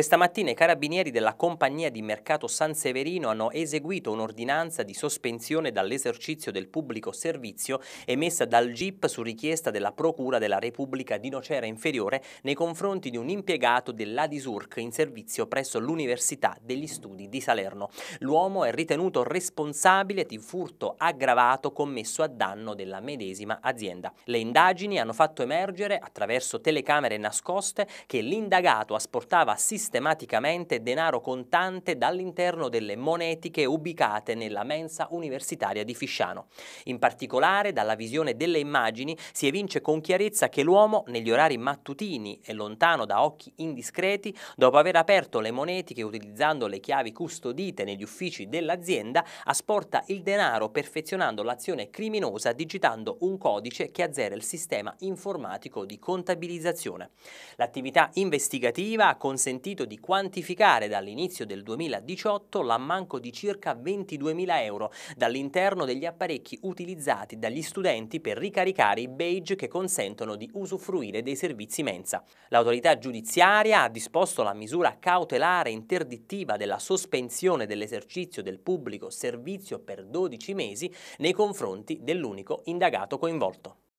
Questa mattina i carabinieri della compagnia di mercato San Severino hanno eseguito un'ordinanza di sospensione dall'esercizio del pubblico servizio emessa dal GIP su richiesta della Procura della Repubblica di Nocera Inferiore nei confronti di un impiegato dell'Adisurc in servizio presso l'Università degli Studi di Salerno. L'uomo è ritenuto responsabile di furto aggravato commesso a danno della medesima azienda. Le indagini hanno fatto emergere, attraverso telecamere nascoste, che l'indagato asportava assistenza sistematicamente denaro contante dall'interno delle monetiche ubicate nella mensa universitaria di Fisciano. In particolare, dalla visione delle immagini si evince con chiarezza che l'uomo, negli orari mattutini e lontano da occhi indiscreti, dopo aver aperto le monetiche utilizzando le chiavi custodite negli uffici dell'azienda, asporta il denaro perfezionando l'azione criminosa digitando un codice che azzera il sistema informatico di contabilizzazione. L'attività investigativa ha consentito consentito di quantificare dall'inizio del 2018 l'ammanco di circa 22.000 euro dall'interno degli apparecchi utilizzati dagli studenti per ricaricare i badge che consentono di usufruire dei servizi mensa. L'autorità giudiziaria ha disposto la misura cautelare interdittiva della sospensione dell'esercizio del pubblico servizio per 12 mesi nei confronti dell'unico indagato coinvolto.